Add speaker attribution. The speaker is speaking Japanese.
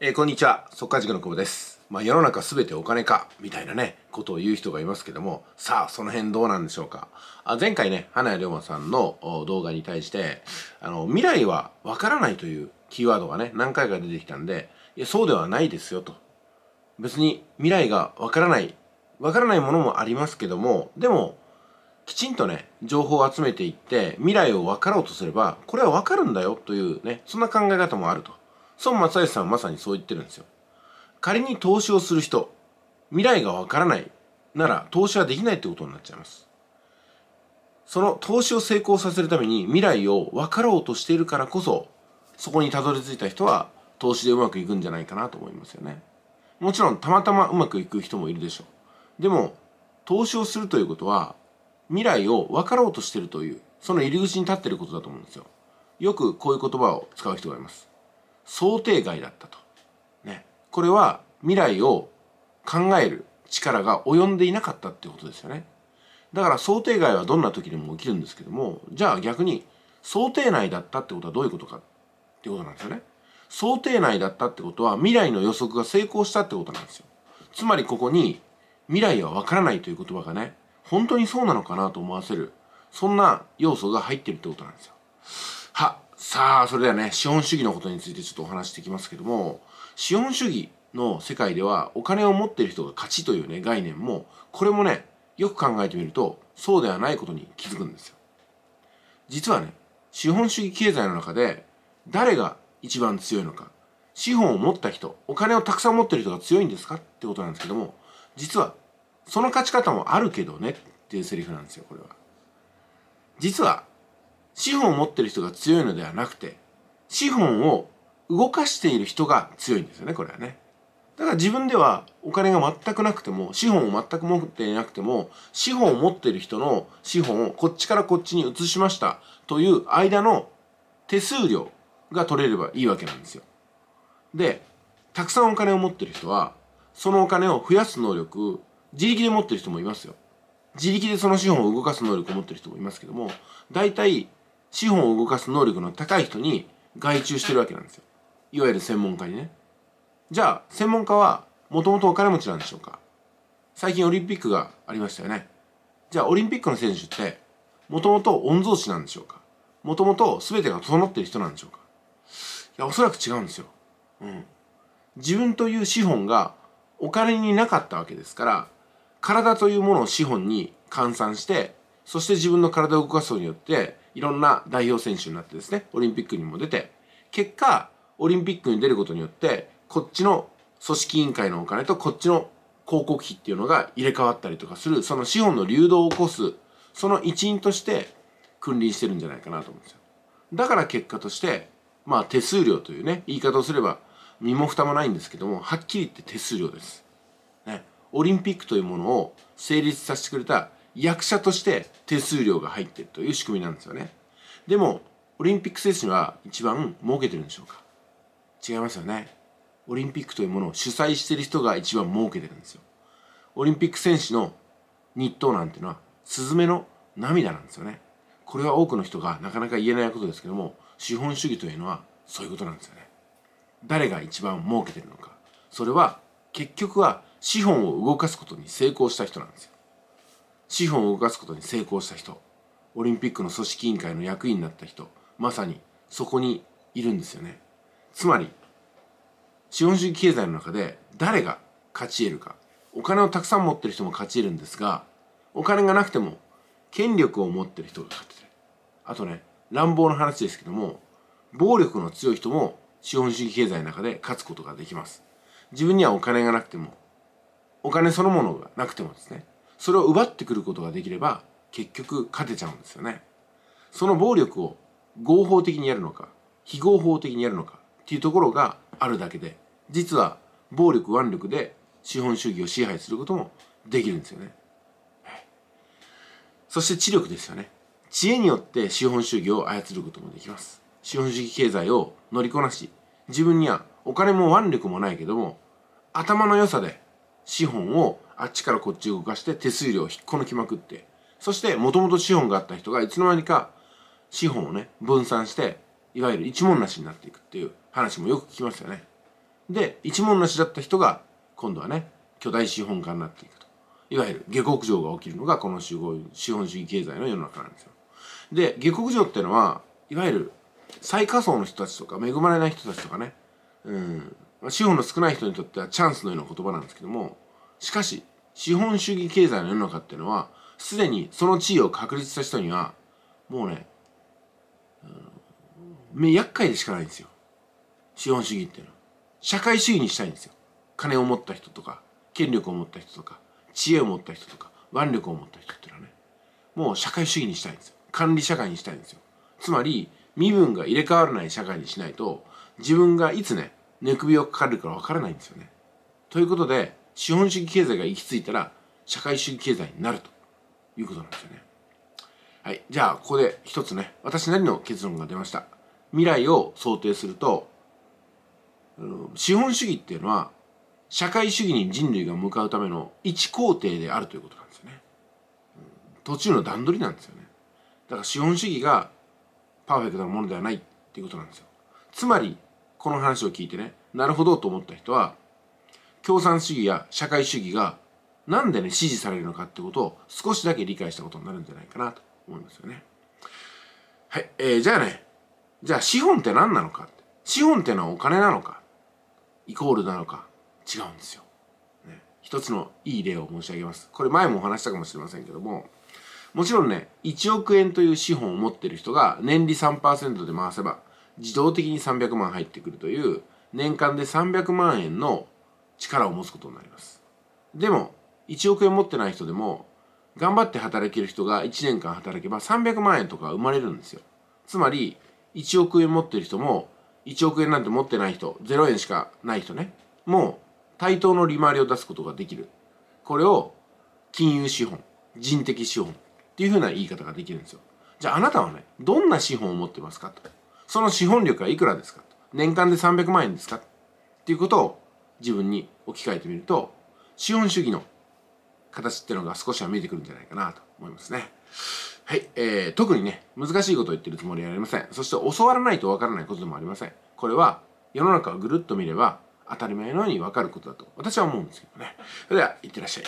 Speaker 1: えー、こんにちは速稼塾の久保です、まあ、世の中全てお金かみたいなねことを言う人がいますけどもさあその辺どうなんでしょうかあ前回ね花屋龍馬さんの動画に対してあの未来はわからないというキーワードがね何回か出てきたんでいやそうではないですよと別に未来がわからないわからないものもありますけどもでもきちんとね情報を集めていって未来を分かろうとすればこれは分かるんだよというねそんな考え方もあると孫正義さんはまさにそう言ってるんですよ。仮に投資をする人、未来がわからないなら投資はできないってことになっちゃいます。その投資を成功させるために未来を分かろうとしているからこそ、そこにたどり着いた人は投資でうまくいくんじゃないかなと思いますよね。もちろんたまたまうまくいく人もいるでしょう。でも、投資をするということは、未来を分かろうとしているという、その入り口に立ってることだと思うんですよ。よくこういう言葉を使う人がいます。想定外だったと。ね、これは未来を考える力が及んでいなかったってことですよね。だから想定外はどんな時でも起きるんですけども、じゃあ逆に想定内だったってことはどういうことかってことなんですよね。想定内だったってことは未来の予測が成功したってことなんですよ。つまりここに未来はわからないという言葉がね、本当にそうなのかなと思わせる、そんな要素が入ってるってことなんですよ。は、さあそれではね資本主義のことについてちょっとお話していきますけども資本主義の世界ではお金を持っている人が勝ちというね概念もこれもねよく考えてみるとそうではないことに気づくんですよ実はね資本主義経済の中で誰が一番強いのか資本を持った人お金をたくさん持ってる人が強いんですかってことなんですけども実はその勝ち方もあるけどねっていうセリフなんですよこれは実は資本を持ってる人が強いのではなくて資本を動かしている人が強いんですよねこれはねだから自分ではお金が全くなくても資本を全く持っていなくても資本を持っている人の資本をこっちからこっちに移しましたという間の手数料が取れればいいわけなんですよでたくさんお金を持ってる人はそのお金を増やす能力自力で持ってる人もいますよ自力でその資本を動かす能力を持ってる人もいますけども大体資本を動かす能力の高い人に外注してるわけなんですよいわゆる専門家にねじゃあ専門家はもともとお金持ちなんでしょうか最近オリンピックがありましたよねじゃあオリンピックの選手ってもともと御曹司なんでしょうかもともと全てが整ってる人なんでしょうかいやおそらく違うんですよ、うん、自分という資本がお金になかったわけですから体というものを資本に換算してそして自分の体を動かすことによっていろんな代表選手になってですねオリンピックにも出て結果オリンピックに出ることによってこっちの組織委員会のお金とこっちの広告費っていうのが入れ替わったりとかするその資本の流動を起こすその一員として君臨してるんじゃないかなと思うんですよだから結果としてまあ手数料というね言い方をすれば身も蓋もないんですけどもはっきり言って手数料です、ね、オリンピックというものを成立させてくれた役者として手数料が入ってるという仕組みなんですよねでもオリンピック選手は一番儲けてるんでしょうか違いますよねオリンピックというものを主催している人が一番儲けてるんですよオリンピック選手の日当なんていうのはスズメの涙なんですよねこれは多くの人がなかなか言えないことですけども資本主義というのはそういうことなんですよね誰が一番儲けてるのかそれは結局は資本を動かすことに成功した人なんですよ資本を動かすことに成功した人オリンピックの組織委員会の役員になった人まさにそこにいるんですよねつまり資本主義経済の中で誰が勝ち得るかお金をたくさん持ってる人も勝ち得るんですがお金がなくても権力を持ってる人が勝ってあとね乱暴な話ですけども暴力の強い人も資本主義経済の中で勝つことができます自分にはお金がなくてもお金そのものがなくてもですねそれを奪ってくることができれば結局勝てちゃうんですよねその暴力を合法的にやるのか非合法的にやるのかっていうところがあるだけで実は暴力腕力で資本主義を支配することもできるんですよねそして知力ですよね知恵によって資本主義を操ることもできます資本主義経済を乗りこなし自分にはお金も腕力もないけども頭の良さで資本をあっちからこっち動かして手数料を引っこ抜きまくってそしてもともと資本があった人がいつの間にか資本をね分散していわゆる一文無しになっていくっていう話もよく聞きまたよね。で一文無しだった人が今度はね巨大資本家になっていくといわゆる下克上が起きるのがこの資本主義経済の世の中なんですよ。で下克上っていうのはいわゆる最下層の人たちとか恵まれない人たちとかね、うん、資本の少ない人にとってはチャンスのような言葉なんですけどもしかし、資本主義経済の世の中っていうのは、すでにその地位を確立した人には、もうね、うん、厄介でしかないんですよ。資本主義っていうのは。社会主義にしたいんですよ。金を持った人とか、権力を持った人とか、知恵を持った人とか、腕力を持った人っていうのはね、もう社会主義にしたいんですよ。管理社会にしたいんですよ。つまり、身分が入れ替わらない社会にしないと、自分がいつね、寝首をかかるかわからないんですよね。ということで、資本主義経済が行き着いたら社会主義経済になるということなんですよね。はい。じゃあ、ここで一つね、私なりの結論が出ました。未来を想定すると、資本主義っていうのは、社会主義に人類が向かうための一工程であるということなんですよね。途中の段取りなんですよね。だから資本主義がパーフェクトなものではないっていうことなんですよ。つまり、この話を聞いてね、なるほどと思った人は、共産主義や社会主義がなんでね支持されるのかってことを少しだけ理解したことになるんじゃないかなと思いますよね。はい、えー、じゃあねじゃあ資本って何なのか資本ってのはお金なのかイコールなのか違うんですよ。ね、一つのいい例を申し上げます。これ前もお話したかもしれませんけどももちろんね1億円という資本を持ってる人が年利3%で回せば自動的に300万入ってくるという年間で300万円の力を持つことになりますでも1億円持ってない人でも頑張って働ける人が1年間働けば300万円とか生まれるんですよつまり1億円持ってる人も1億円なんて持ってない人0円しかない人ねもう対等の利回りを出すことができるこれを金融資本人的資本っていうふうな言い方ができるんですよじゃああなたはねどんな資本を持ってますかとその資本力はいくらですかと年間で300万円ですかっていうことを自分に置き換えてみると資本主義の形っていうのが少しは見えてくるんじゃないかなと思いますね。はい、えー、特にね、難しいことを言ってるつもりはありません。そして教わらないとわからないことでもありません。これは世の中をぐるっと見れば当たり前のようにわかることだと私は思うんですけどね。それでは、いってらっしゃい。